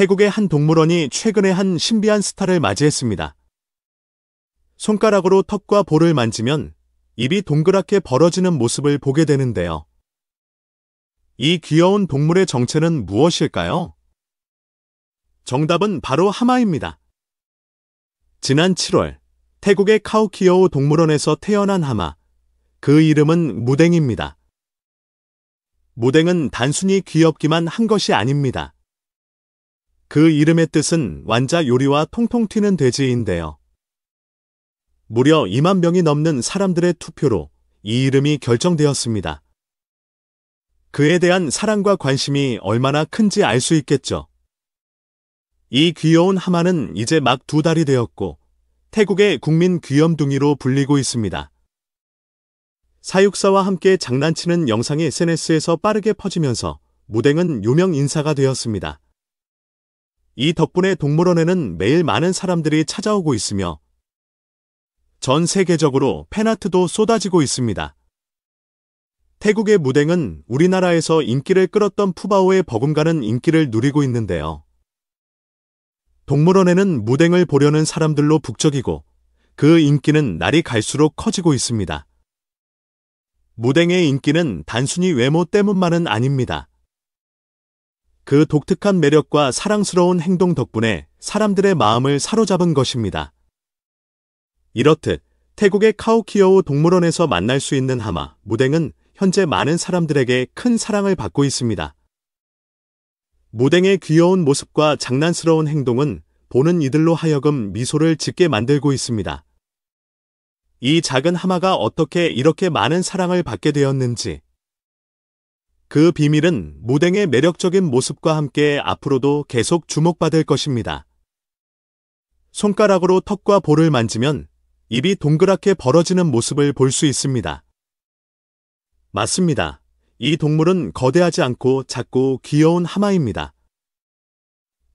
태국의 한 동물원이 최근에 한 신비한 스타를 맞이했습니다. 손가락으로 턱과 볼을 만지면 입이 동그랗게 벌어지는 모습을 보게 되는데요. 이 귀여운 동물의 정체는 무엇일까요? 정답은 바로 하마입니다. 지난 7월 태국의 카우키여우 동물원에서 태어난 하마. 그 이름은 무댕입니다. 무댕은 단순히 귀엽기만 한 것이 아닙니다. 그 이름의 뜻은 완자 요리와 통통 튀는 돼지인데요. 무려 2만 명이 넘는 사람들의 투표로 이 이름이 결정되었습니다. 그에 대한 사랑과 관심이 얼마나 큰지 알 수 있겠죠. 이 귀여운 하마는 이제 막 두 달이 되었고 태국의 국민 귀염둥이로 불리고 있습니다. 사육사와 함께 장난치는 영상이 SNS에서 빠르게 퍼지면서 무댕은 유명 인사가 되었습니다. 이 덕분에 동물원에는 매일 많은 사람들이 찾아오고 있으며 전 세계적으로 팬아트도 쏟아지고 있습니다. 태국의 무댕은 우리나라에서 인기를 끌었던 푸바오의 버금가는 인기를 누리고 있는데요. 동물원에는 무댕을 보려는 사람들로 북적이고 그 인기는 날이 갈수록 커지고 있습니다. 무댕의 인기는 단순히 외모 때문만은 아닙니다. 그 독특한 매력과 사랑스러운 행동 덕분에 사람들의 마음을 사로잡은 것입니다. 이렇듯 태국의 카오키어우 동물원에서 만날 수 있는 하마, 무댕은 현재 많은 사람들에게 큰 사랑을 받고 있습니다. 무댕의 귀여운 모습과 장난스러운 행동은 보는 이들로 하여금 미소를 짓게 만들고 있습니다. 이 작은 하마가 어떻게 이렇게 많은 사랑을 받게 되었는지 그 비밀은 무댕의 매력적인 모습과 함께 앞으로도 계속 주목받을 것입니다. 손가락으로 턱과 볼을 만지면 입이 동그랗게 벌어지는 모습을 볼 수 있습니다. 맞습니다. 이 동물은 거대하지 않고 작고 귀여운 하마입니다.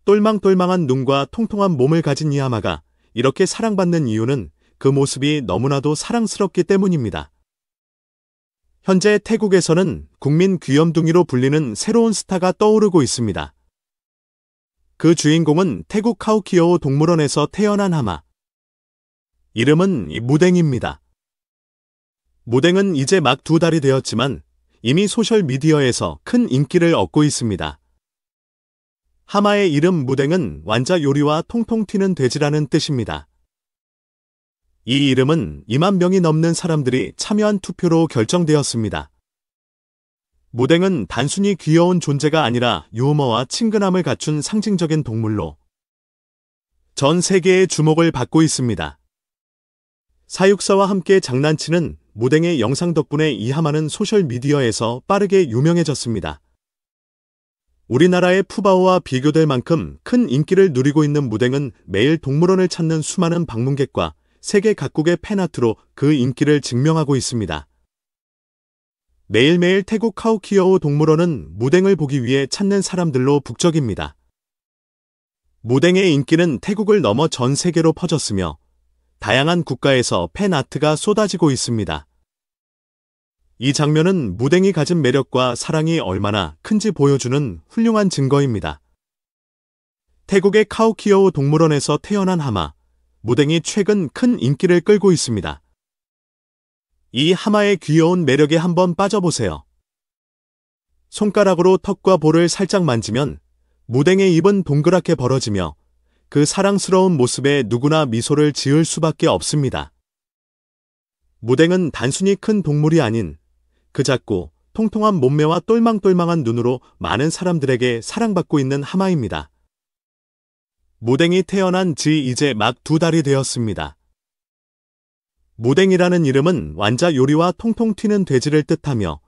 똘망똘망한 눈과 통통한 몸을 가진 이 하마가 이렇게 사랑받는 이유는 그 모습이 너무나도 사랑스럽기 때문입니다. 현재 태국에서는 국민 귀염둥이로 불리는 새로운 스타가 떠오르고 있습니다. 그 주인공은 태국 카우키오 동물원에서 태어난 하마. 이름은 무댕입니다. 무댕은 이제 막 두 달이 되었지만 이미 소셜미디어에서 큰 인기를 얻고 있습니다. 하마의 이름 무댕은 완자 요리와 통통 튀는 돼지라는 뜻입니다. 이 이름은 2만 명이 넘는 사람들이 참여한 투표로 결정되었습니다. 무댕은 단순히 귀여운 존재가 아니라 유머와 친근함을 갖춘 상징적인 동물로 전 세계의 주목을 받고 있습니다. 사육사와 함께 장난치는 무댕의 영상 덕분에 이 하마는 소셜미디어에서 빠르게 유명해졌습니다. 우리나라의 푸바오와 비교될 만큼 큰 인기를 누리고 있는 무댕은 매일 동물원을 찾는 수많은 방문객과 세계 각국의 팬아트로 그 인기를 증명하고 있습니다. 매일매일 태국 카오키어오 동물원은 무댕을 보기 위해 찾는 사람들로 북적입니다. 무댕의 인기는 태국을 넘어 전 세계로 퍼졌으며 다양한 국가에서 팬아트가 쏟아지고 있습니다. 이 장면은 무댕이 가진 매력과 사랑이 얼마나 큰지 보여주는 훌륭한 증거입니다. 태국의 카오키어오 동물원에서 태어난 하마, 무댕이 최근 큰 인기를 끌고 있습니다. 이 하마의 귀여운 매력에 한번 빠져보세요. 손가락으로 턱과 볼을 살짝 만지면 무댕의 입은 동그랗게 벌어지며 그 사랑스러운 모습에 누구나 미소를 지을 수밖에 없습니다. 무댕은 단순히 큰 동물이 아닌 그 작고 통통한 몸매와 똘망똘망한 눈으로 많은 사람들에게 사랑받고 있는 하마입니다. 모댕이 태어난 지 이제 막 두 달이 되었습니다. 모댕이라는 이름은 완자 요리와 통통 튀는 돼지를 뜻하며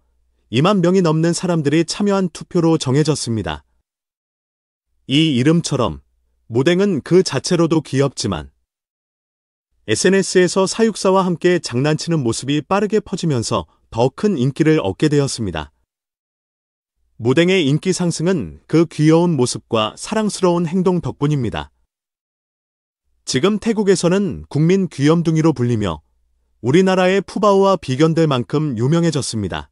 2만 명이 넘는 사람들이 참여한 투표로 정해졌습니다. 이 이름처럼 모댕은 그 자체로도 귀엽지만 SNS에서 사육사와 함께 장난치는 모습이 빠르게 퍼지면서 더 큰 인기를 얻게 되었습니다. 무댕의 인기 상승은 그 귀여운 모습과 사랑스러운 행동 덕분입니다. 지금 태국에서는 국민 귀염둥이로 불리며 우리나라의 푸바오와 비견될 만큼 유명해졌습니다.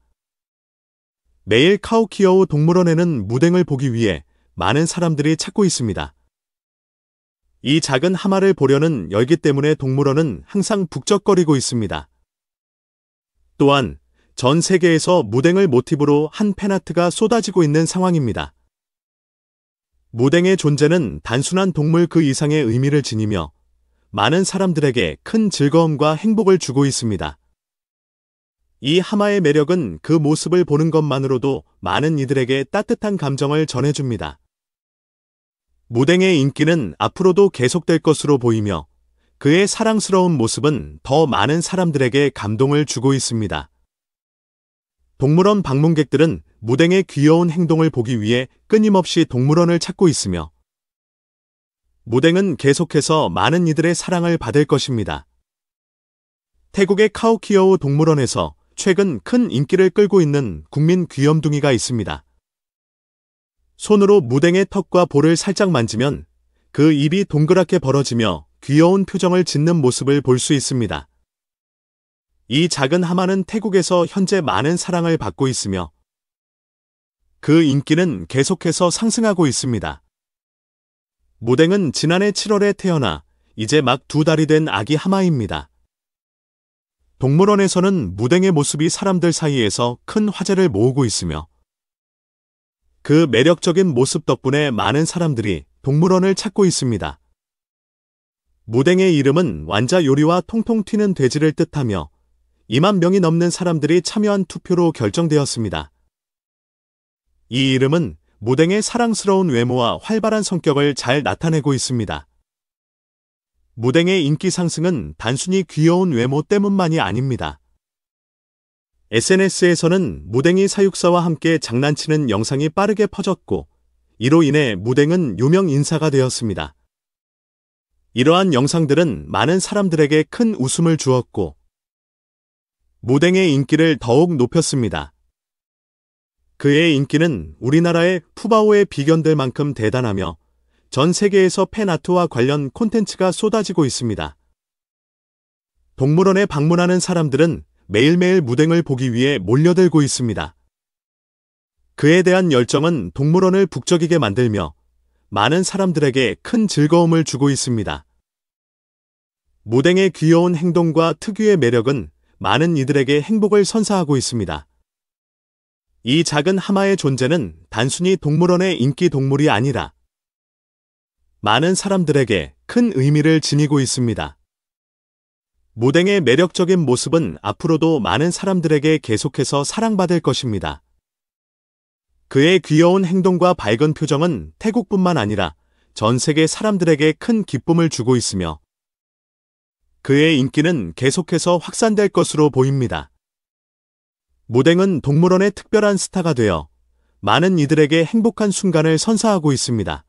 매일 카오키어우 동물원에는 무댕을 보기 위해 많은 사람들이 찾고 있습니다. 이 작은 하마를 보려는 열기 때문에 동물원은 항상 북적거리고 있습니다. 또한 전 세계에서 무댕을 모티브로 한 팬아트가 쏟아지고 있는 상황입니다. 무댕의 존재는 단순한 동물 그 이상의 의미를 지니며 많은 사람들에게 큰 즐거움과 행복을 주고 있습니다. 이 하마의 매력은 그 모습을 보는 것만으로도 많은 이들에게 따뜻한 감정을 전해줍니다. 무댕의 인기는 앞으로도 계속될 것으로 보이며 그의 사랑스러운 모습은 더 많은 사람들에게 감동을 주고 있습니다. 동물원 방문객들은 무댕의 귀여운 행동을 보기 위해 끊임없이 동물원을 찾고 있으며 무댕은 계속해서 많은 이들의 사랑을 받을 것입니다. 태국의 카오키어우 동물원에서 최근 큰 인기를 끌고 있는 국민 귀염둥이가 있습니다. 손으로 무댕의 턱과 볼을 살짝 만지면 그 입이 동그랗게 벌어지며 귀여운 표정을 짓는 모습을 볼 수 있습니다. 이 작은 하마는 태국에서 현재 많은 사랑을 받고 있으며 그 인기는 계속해서 상승하고 있습니다. 무댕은 지난해 7월에 태어나 이제 막 두 달이 된 아기 하마입니다. 동물원에서는 무댕의 모습이 사람들 사이에서 큰 화제를 모으고 있으며 그 매력적인 모습 덕분에 많은 사람들이 동물원을 찾고 있습니다. 무댕의 이름은 완자 요리와 통통 튀는 돼지를 뜻하며 2만 명이 넘는 사람들이 참여한 투표로 결정되었습니다. 이 이름은 무댕의 사랑스러운 외모와 활발한 성격을 잘 나타내고 있습니다. 무댕의 인기 상승은 단순히 귀여운 외모 때문만이 아닙니다. SNS에서는 무댕이 사육사와 함께 장난치는 영상이 빠르게 퍼졌고, 이로 인해 무댕은 유명 인사가 되었습니다. 이러한 영상들은 많은 사람들에게 큰 웃음을 주었고, 무댕의 인기를 더욱 높였습니다. 그의 인기는 우리나라의 푸바오의비견들 만큼 대단하며 전 세계에서 페나트와 관련 콘텐츠가 쏟아지고 있습니다. 동물원에 방문하는 사람들은 매일매일 무댕을 보기 위해 몰려들고 있습니다. 그에 대한 열정은 동물원을 북적이게 만들며 많은 사람들에게 큰 즐거움을 주고 있습니다. 무댕의 귀여운 행동과 특유의 매력은 많은 이들에게 행복을 선사하고 있습니다. 이 작은 하마의 존재는 단순히 동물원의 인기 동물이 아니라 많은 사람들에게 큰 의미를 지니고 있습니다. 무댕의 매력적인 모습은 앞으로도 많은 사람들에게 계속해서 사랑받을 것입니다. 그의 귀여운 행동과 밝은 표정은 태국뿐만 아니라 전 세계 사람들에게 큰 기쁨을 주고 있으며 그의 인기는 계속해서 확산될 것으로 보입니다. 무댕은 동물원의 특별한 스타가 되어 많은 이들에게 행복한 순간을 선사하고 있습니다.